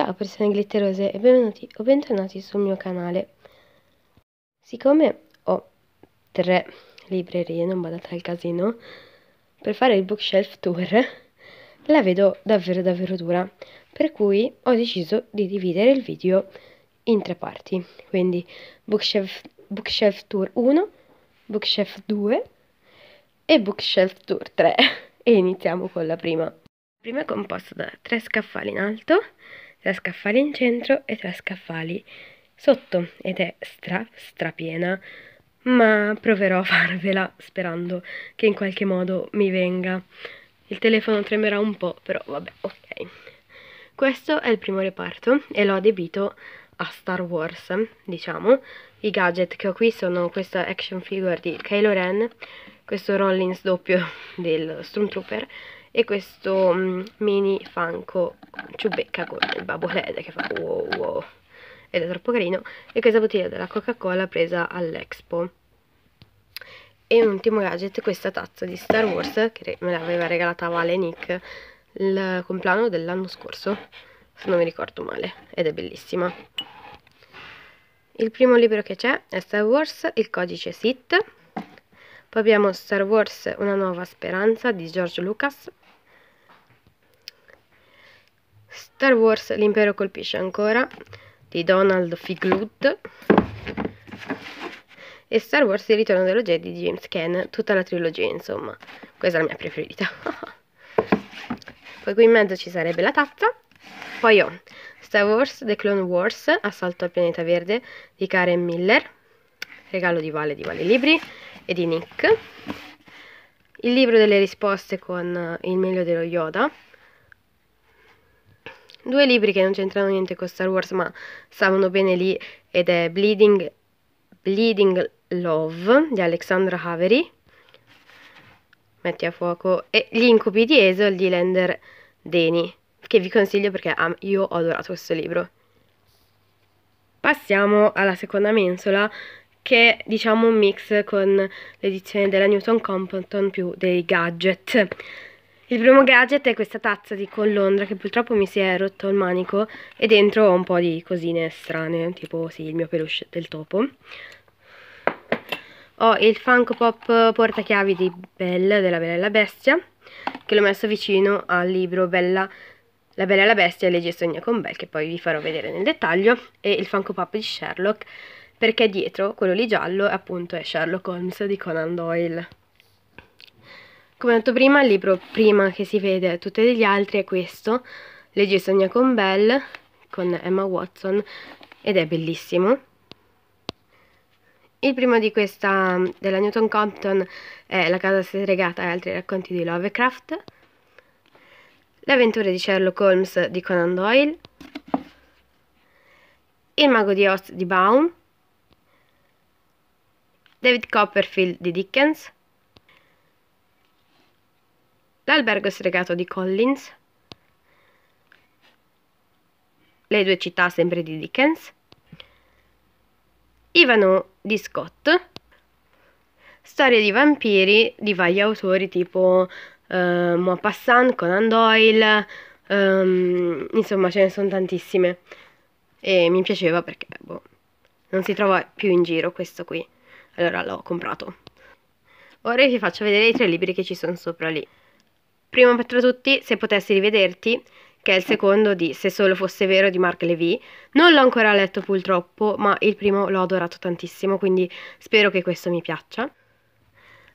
Ciao persone glitterose e benvenuti o bentornati sul mio canale. Siccome ho tre librerie, non badate al casino, per fare il bookshelf tour la vedo davvero davvero dura, per cui ho deciso di dividere il video in tre parti, quindi bookshelf, bookshelf tour 1, bookshelf 2 e bookshelf tour 3 e iniziamo con la prima. La prima è composta da tre scaffali in alto, tre scaffali in centro e tre scaffali sotto ed è stra strapiena, ma proverò a farvela sperando che in qualche modo mi venga. Il telefono tremerà un po', però vabbè, ok. Questo è il primo reparto e l'ho adibito a Star Wars, diciamo. I gadget che ho qui sono questa action figure di Kylo Ren, questo Rollins doppio del Stormtrooper, e questo um, mini Funko ciubecca con il babbo babolede che fa wow wow ed è troppo carino e questa bottiglia della Coca Cola presa all'Expo e un ultimo gadget questa tazza di Star Wars che me l'aveva regalata Vale Nick il compleanno dell'anno scorso se non mi ricordo male ed è bellissima il primo libro che c'è è Star Wars il codice SIT poi abbiamo Star Wars Una nuova speranza di George Lucas Star Wars L'impero colpisce ancora di Donald Figlut e Star Wars Il ritorno dello Jedi di James Ken, tutta la trilogia insomma, questa è la mia preferita. poi qui in mezzo ci sarebbe la tazza, poi ho Star Wars The Clone Wars, Assalto al pianeta verde di Karen Miller, regalo di Vale di Vale Libri e di Nick, il libro delle risposte con eh, il meglio dello Yoda, Due libri che non c'entrano niente con Star Wars, ma stavano bene lì, ed è Bleeding, Bleeding Love di Alexandra Haveri Metti a fuoco, e Gli incubi di Esol di Lender Deni, che vi consiglio perché ah, io ho adorato questo libro. Passiamo alla seconda mensola, che è diciamo un mix con l'edizione della Newton Compton più dei gadget il primo gadget è questa tazza di collondra che purtroppo mi si è rotto il manico e dentro ho un po' di cosine strane, tipo sì, il mio peluche del topo. Ho il Funko Pop portachiavi di Belle, della Bella e la Bestia, che l'ho messo vicino al libro Bella, La Bella e la Bestia e e Sogna con Belle, che poi vi farò vedere nel dettaglio, e il Funko Pop di Sherlock, perché dietro, quello lì giallo, appunto è Sherlock Holmes di Conan Doyle. Come ho detto prima, il libro prima che si vede tutti gli altri è questo, Leggi Sogna con Belle, con Emma Watson, ed è bellissimo. Il primo di questa, della Newton Compton, è La casa segregata e altri racconti di Lovecraft, Le avventure di Sherlock Holmes di Conan Doyle, Il mago di Oz di Baum, David Copperfield di Dickens, l'albergo stregato di Collins, le due città sempre di Dickens, Ivano di Scott, storie di vampiri di vari autori tipo eh, Maupassant, Conan Doyle, ehm, insomma ce ne sono tantissime e mi piaceva perché boh, non si trova più in giro questo qui, allora l'ho comprato. Ora vi faccio vedere i tre libri che ci sono sopra lì. Primo tra tutti, se potessi rivederti, che è il secondo di Se solo fosse vero di Mark Levy. Non l'ho ancora letto purtroppo, ma il primo l'ho adorato tantissimo, quindi spero che questo mi piaccia.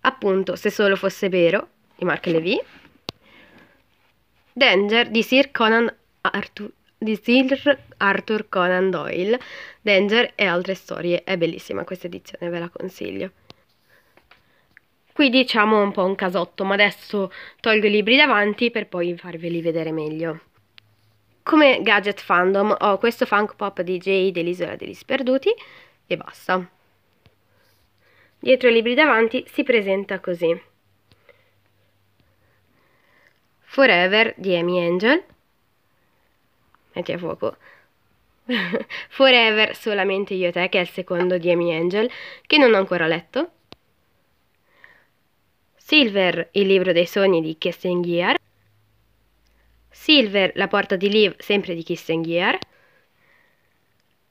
Appunto, Se solo fosse vero di Mark Levy. Danger di Sir Conan Arthur, di Sir Arthur Conan Doyle. Danger e altre storie. È bellissima questa edizione, ve la consiglio qui diciamo un po' un casotto, ma adesso tolgo i libri davanti per poi farveli vedere meglio. Come gadget fandom ho questo funk pop DJ dell'Isola degli Sperduti e basta. Dietro i libri davanti si presenta così. Forever di Amy Angel. Metti a fuoco. Forever solamente io e te, che è il secondo di Amy Angel, che non ho ancora letto Silver, il libro dei sogni di Kissinger, Silver, la porta di Liv, sempre di Kissinger,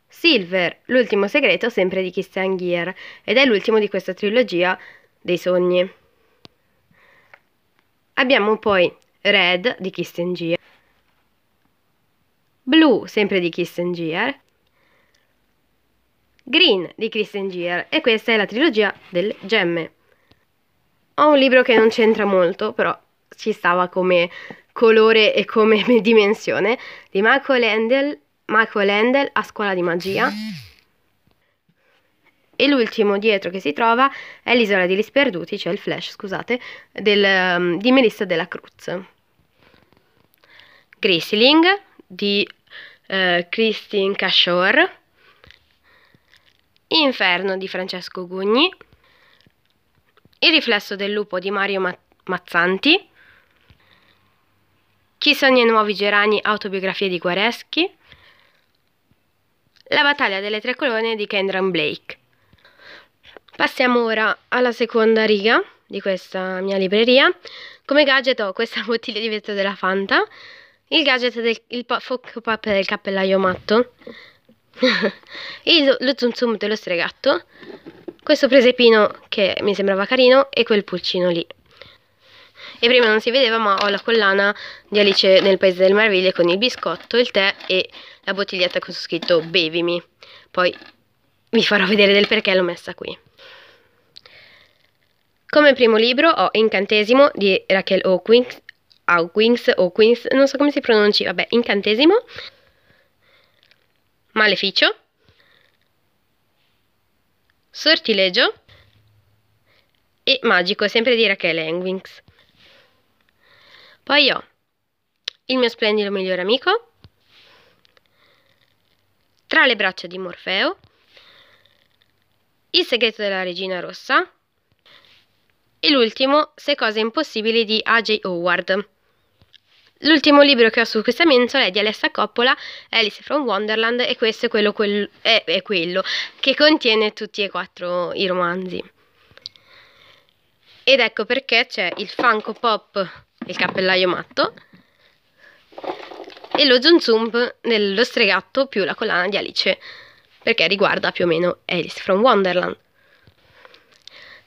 Silver, l'ultimo segreto, sempre di Kissinger, ed è l'ultimo di questa trilogia dei sogni. Abbiamo poi Red di Kissinger, Blu, sempre di Kissinger, Green di Kissinger, e questa è la trilogia delle gemme. Ho un libro che non c'entra molto, però ci stava come colore e come dimensione, di Michael Handel, Michael Handel a scuola di magia. E l'ultimo dietro che si trova è l'isola degli sperduti, cioè il flash, scusate, del, ehm, di Melissa della Cruz. Grisling di eh, Christine Cashore. Inferno di Francesco Gugni. Il riflesso del lupo di Mario Ma- Mazzanti, Chi sono i nuovi gerani? Autobiografia di Guareschi, La battaglia delle tre colonne di Kendra Blake. Passiamo ora alla seconda riga di questa mia libreria. Come gadget ho questa bottiglia di vetro della Fanta, il gadget del il fuck pop del cappellaio matto, il, lo zoom zoom dello stregatto, questo presepino che mi sembrava carino e quel pulcino lì. E prima non si vedeva ma ho la collana di Alice nel Paese delle meraviglie con il biscotto, il tè e la bottiglietta con scritto bevimi. Poi vi farò vedere del perché l'ho messa qui. Come primo libro ho Incantesimo di Raquel Hawkins, Hawkins, Hawkins, non so come si pronunci, vabbè, Incantesimo, Maleficio, Sortilegio e Magico, sempre di Rachele Engwings. Poi ho Il mio splendido migliore amico, Tra le braccia di Morfeo, Il segreto della regina rossa e l'ultimo Se cose impossibili di A.J. Howard. L'ultimo libro che ho su questa mensola è di Alessa Coppola, Alice from Wonderland, e questo è quello, quel, è, è quello che contiene tutti e quattro i romanzi. Ed ecco perché c'è il Funko Pop, il cappellaio matto, e lo Zoom Zoom dello stregatto più la collana di Alice, perché riguarda più o meno Alice from Wonderland.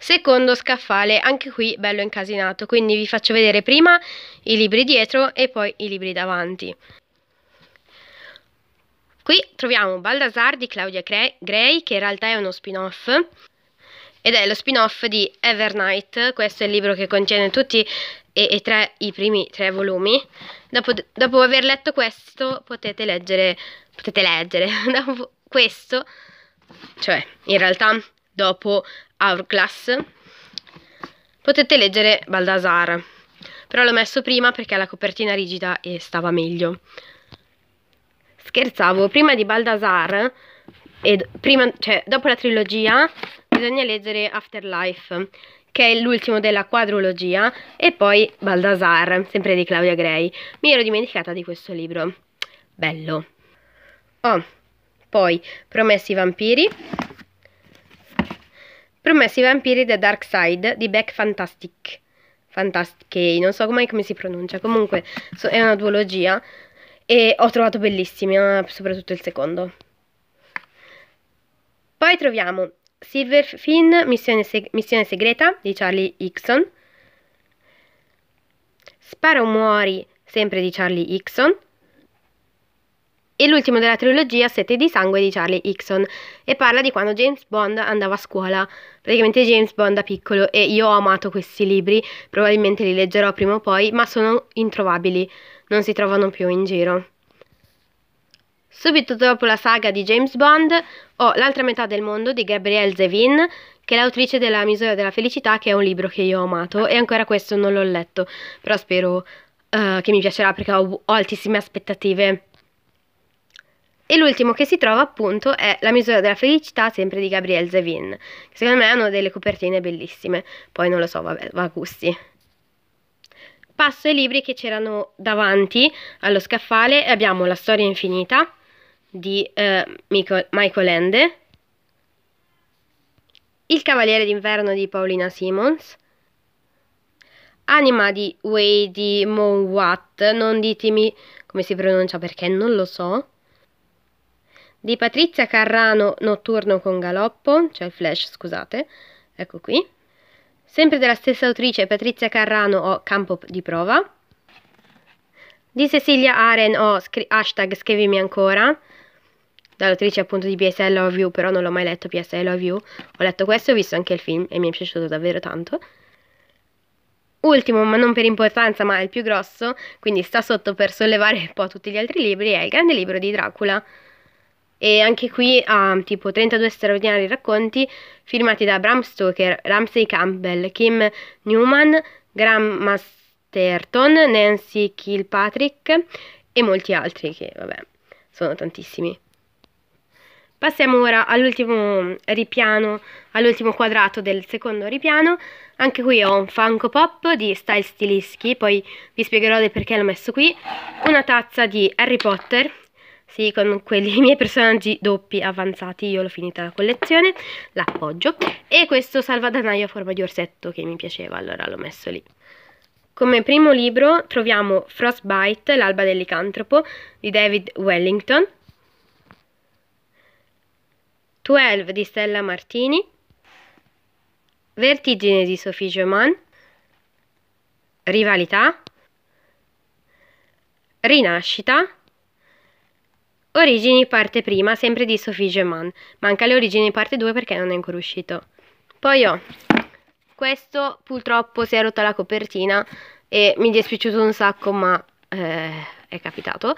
Secondo scaffale, anche qui bello incasinato, quindi vi faccio vedere prima i libri dietro e poi i libri davanti. Qui troviamo Baldassar di Claudia Gray, che in realtà è uno spin-off, ed è lo spin-off di Evernight, questo è il libro che contiene tutti e, e tre, i primi tre volumi. Dopo, dopo aver letto questo potete leggere, potete leggere, dopo questo, cioè in realtà dopo Hourglass potete leggere Baldassar, però l'ho messo prima perché ha la copertina rigida e stava meglio. Scherzavo, prima di Baldassar, prima, cioè, dopo la trilogia, bisogna leggere Afterlife, che è l'ultimo della quadrologia, e poi Baldassar, sempre di Claudia Gray. Mi ero dimenticata di questo libro. Bello. Oh, poi Promessi vampiri, Promessi vampiri The Dark Side di Beck Fantastic. Fantastic, non so come, come si pronuncia, comunque so, è una duologia e ho trovato bellissimi, eh, soprattutto il secondo. Poi troviamo Silverfin, Missione, seg- Missione segreta di Charlie Hickson, Sparo muori sempre di Charlie Hickson, e l'ultimo della trilogia Sete di sangue di Charlie Hickson e parla di quando James Bond andava a scuola, praticamente James Bond da piccolo e io ho amato questi libri, probabilmente li leggerò prima o poi, ma sono introvabili, non si trovano più in giro. Subito dopo la saga di James Bond ho L'altra metà del mondo di Gabrielle Zevin, che è l'autrice della Misura della felicità, che è un libro che io ho amato e ancora questo non l'ho letto, però spero uh, che mi piacerà perché ho, ho altissime aspettative e l'ultimo che si trova appunto è La misura della felicità, sempre di Gabriel Zevin, che secondo me hanno delle copertine bellissime, poi non lo so, vabbè, va a gusti. Passo ai libri che c'erano davanti allo scaffale, abbiamo La storia infinita di eh, Michael Ende, Il cavaliere d'inverno di Paulina Simmons, Anima di Wei di Monwat, non ditemi come si pronuncia perché non lo so di Patrizia Carrano Notturno con Galoppo, cioè il flash, scusate, ecco qui. Sempre della stessa autrice Patrizia Carrano ho Campo di prova. Di Cecilia Aren ho scri- hashtag scrivimi ancora, dall'autrice appunto di PSI I Love You, però non l'ho mai letto PSI I Love You. Ho letto questo, e ho visto anche il film e mi è piaciuto davvero tanto. Ultimo, ma non per importanza, ma il più grosso, quindi sta sotto per sollevare un po' tutti gli altri libri, è il grande libro di Dracula e anche qui ha um, tipo 32 straordinari racconti firmati da Bram Stoker, Ramsey Campbell, Kim Newman, Graham Masterton, Nancy Kilpatrick e molti altri che vabbè sono tantissimi. Passiamo ora all'ultimo ripiano, all'ultimo quadrato del secondo ripiano. Anche qui ho un Funko Pop di Style Stilischi, poi vi spiegherò del perché l'ho messo qui. Una tazza di Harry Potter sì, con quelli miei personaggi doppi avanzati, io l'ho finita la collezione, l'appoggio. E questo salvadanaio a forma di orsetto che mi piaceva, allora l'ho messo lì. Come primo libro troviamo Frostbite, l'alba dell'icantropo, di David Wellington. 12 di Stella Martini. Vertigine di Sophie Geman. Rivalità. Rinascita Origini parte prima, sempre di Sophie Geman. Manca le origini parte 2 perché non è ancora uscito. Poi ho questo, purtroppo si è rotta la copertina e mi è dispiaciuto un sacco, ma eh, è capitato.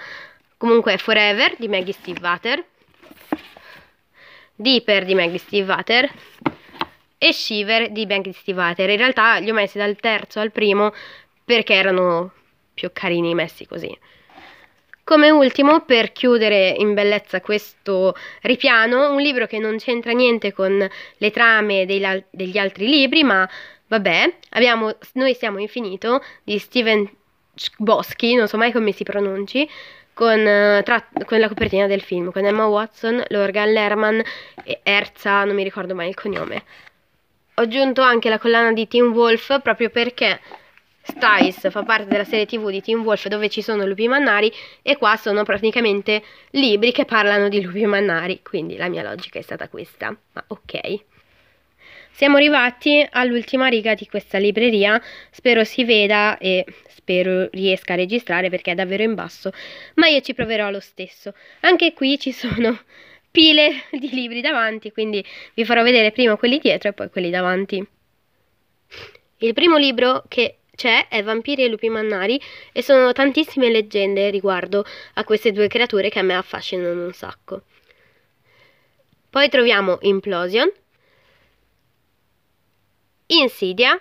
Comunque Forever di Maggie Steve Water, Deeper di Maggie Steve Water e Shiver di Maggie Steve Water. In realtà li ho messi dal terzo al primo perché erano più carini messi così. Come ultimo, per chiudere in bellezza questo ripiano, un libro che non c'entra niente con le trame dei, degli altri libri, ma vabbè, abbiamo Noi siamo infinito di Steven Boschi, non so mai come si pronunci, con, eh, tra, con la copertina del film, con Emma Watson, Lorgan Lerman e Erza, non mi ricordo mai il cognome. Ho aggiunto anche la collana di Tim Wolf proprio perché Styles fa parte della serie tv di Team Wolf dove ci sono lupi mannari e qua sono praticamente libri che parlano di lupi mannari, quindi la mia logica è stata questa, ma ok. Siamo arrivati all'ultima riga di questa libreria, spero si veda e spero riesca a registrare perché è davvero in basso, ma io ci proverò lo stesso. Anche qui ci sono pile di libri davanti, quindi vi farò vedere prima quelli dietro e poi quelli davanti. Il primo libro che c'è è Vampiri e Lupi Mannari e sono tantissime leggende riguardo a queste due creature che a me affascinano un sacco. Poi troviamo Implosion, Insidia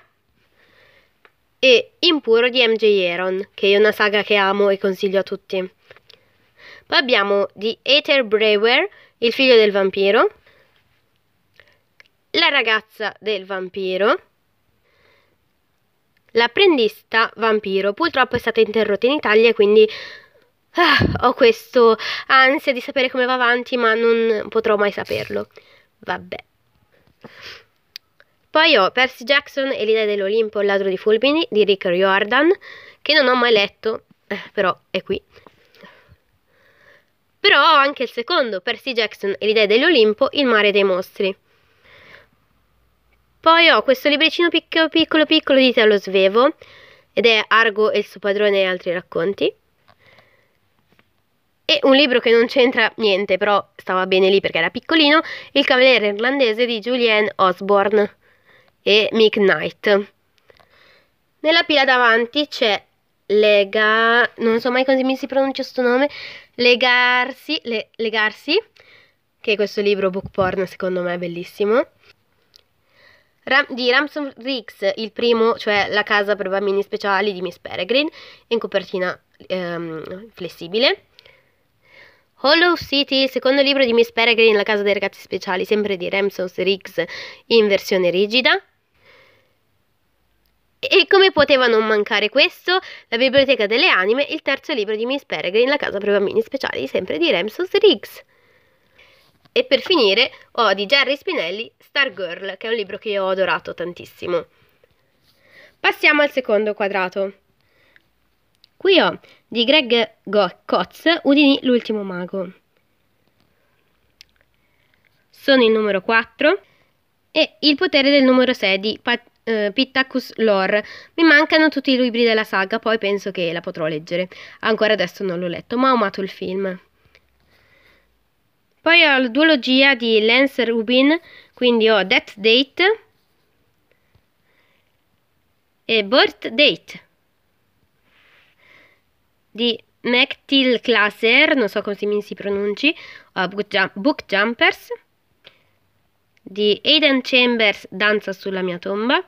e Impuro di MJ Aaron, che è una saga che amo e consiglio a tutti. Poi abbiamo di Aether Brewer, il figlio del vampiro, la ragazza del vampiro, L'apprendista vampiro purtroppo è stata interrotta in Italia e quindi ah, ho questo ansia di sapere come va avanti, ma non potrò mai saperlo. Vabbè. Poi ho Percy Jackson e l'idea dell'Olimpo, il ladro di fulmini di Rick Riordan, che non ho mai letto, eh, però è qui. Però ho anche il secondo, Percy Jackson e l'idea dell'Olimpo, il mare dei mostri. Poi ho questo libricino piccolo piccolo piccolo di Te lo svevo ed è Argo e il suo padrone e altri racconti. E un libro che non c'entra niente, però stava bene lì perché era piccolino, Il cavaliere irlandese di Julianne Osborne e Mick Knight. Nella pila davanti c'è Lega, non so mai come si pronuncia questo nome, Legarsi, le, Legarsi, che è questo libro book porn secondo me è bellissimo. Ram- di Ramson Riggs, il primo, cioè La casa per bambini speciali di Miss Peregrine, in copertina ehm, flessibile. Hollow City, il secondo libro di Miss Peregrine, La casa dei ragazzi speciali, sempre di Ramson Riggs in versione rigida. E come poteva non mancare questo? La Biblioteca delle Anime, il terzo libro di Miss Peregrine, La casa per bambini speciali, sempre di Ramsos Riggs. E per finire ho di Jerry Spinelli Stargirl, che è un libro che io ho adorato tantissimo. Passiamo al secondo quadrato. Qui ho di Greg Go- Kotz Udini l'ultimo mago. Sono il numero 4 e Il potere del numero 6 di Pat- eh, Pittacus Lore. Mi mancano tutti i libri della saga, poi penso che la potrò leggere. Ancora adesso non l'ho letto, ma ho amato il film. Poi ho la duologia di Lance Rubin, quindi ho Death Date e Birth Date di McTill Classer, non so come si pronunci, ho Book Jumpers di Aiden Chambers, Danza sulla mia tomba,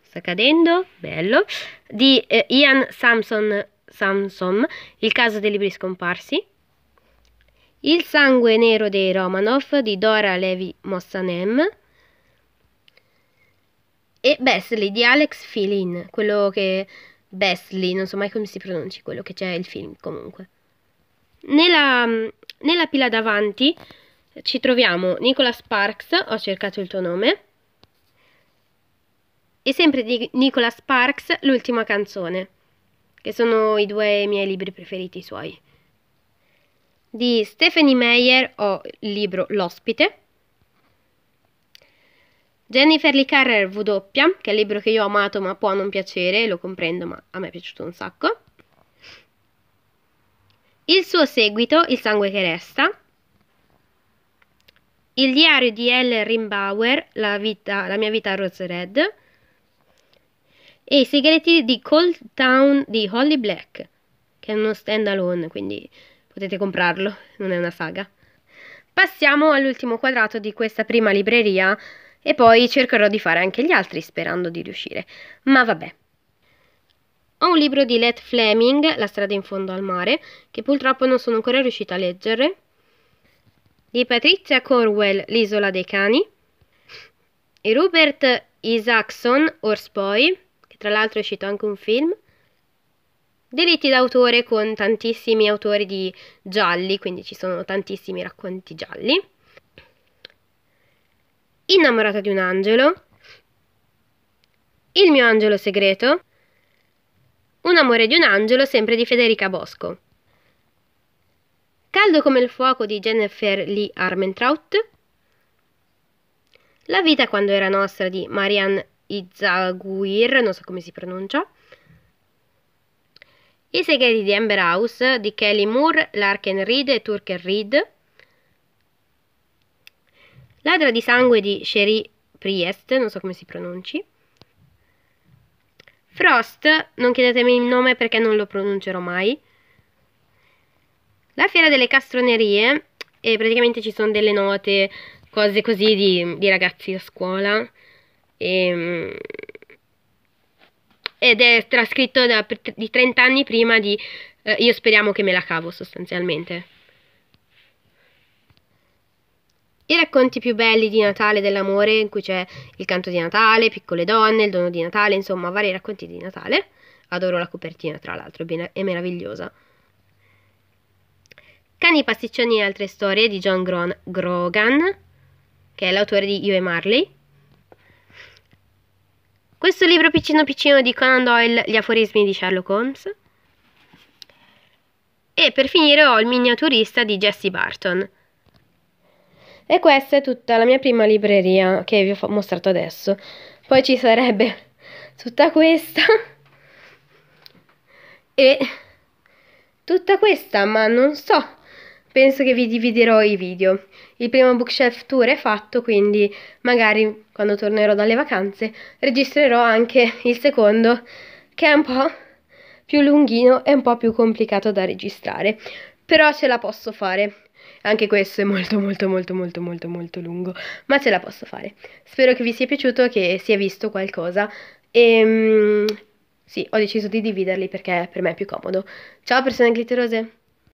sta cadendo, bello, di eh, Ian Samson, Samson, Il caso dei libri scomparsi, il sangue nero dei Romanov di Dora Levi Mossanem e Besley di Alex Filin, quello che Besley, non so mai come si pronunci, quello che c'è il film comunque. Nella, nella pila davanti ci troviamo Nicola Sparks, ho cercato il tuo nome, e sempre di Nicola Sparks l'ultima canzone, che sono i due miei libri preferiti suoi di Stephanie Meyer ho il libro L'ospite. Jennifer Lee Carrer W, che è il libro che io ho amato ma può non piacere, lo comprendo, ma a me è piaciuto un sacco. Il suo seguito, Il sangue che resta. Il diario di L. Rimbauer, la, vita, la mia vita a Rose Red. E I segreti di Cold Town di Holly Black, che è uno stand alone, quindi potete comprarlo, non è una saga. Passiamo all'ultimo quadrato di questa prima libreria e poi cercherò di fare anche gli altri sperando di riuscire, ma vabbè. Ho un libro di Let Fleming, La strada in fondo al mare, che purtroppo non sono ancora riuscita a leggere, di Patricia Corwell, L'isola dei cani, e Rupert Isaacson, Orsboy, che tra l'altro è uscito anche un film, diritti d'autore con tantissimi autori di gialli, quindi ci sono tantissimi racconti gialli. Innamorata di un angelo, Il mio angelo segreto, Un amore di un angelo, sempre di Federica Bosco. Caldo come il fuoco di Jennifer Lee Armentrout, La vita quando era nostra di Marianne Izaguirre, non so come si pronuncia, i segreti di Amber House di Kelly Moore, Larkin Reed e Turker Reed. Ladra di sangue di Sherry Priest, non so come si pronunci. Frost, non chiedetemi il nome perché non lo pronuncerò mai. La fiera delle castronerie, e praticamente ci sono delle note, cose così di, di ragazzi a scuola. E, ehm, ed è trascritto da, di 30 anni prima di eh, Io speriamo che me la cavo sostanzialmente. I racconti più belli di Natale dell'amore, in cui c'è il canto di Natale, piccole donne, il dono di Natale, insomma, vari racconti di Natale. Adoro la copertina, tra l'altro, è meravigliosa. Cani pasticcioni e altre storie di John Gron- Grogan, che è l'autore di Io e Marley. Questo libro piccino piccino di Conan Doyle, Gli aforismi di Sherlock Holmes. E per finire ho Il miniaturista di Jesse Barton. E questa è tutta la mia prima libreria che vi ho mostrato adesso. Poi ci sarebbe tutta questa e tutta questa, ma non so penso che vi dividerò i video. Il primo bookshelf tour è fatto, quindi magari quando tornerò dalle vacanze registrerò anche il secondo, che è un po' più lunghino e un po' più complicato da registrare. Però ce la posso fare. Anche questo è molto molto molto molto molto molto lungo, ma ce la posso fare. Spero che vi sia piaciuto, che sia visto qualcosa. E ehm, sì, ho deciso di dividerli perché per me è più comodo. Ciao persone glitterose!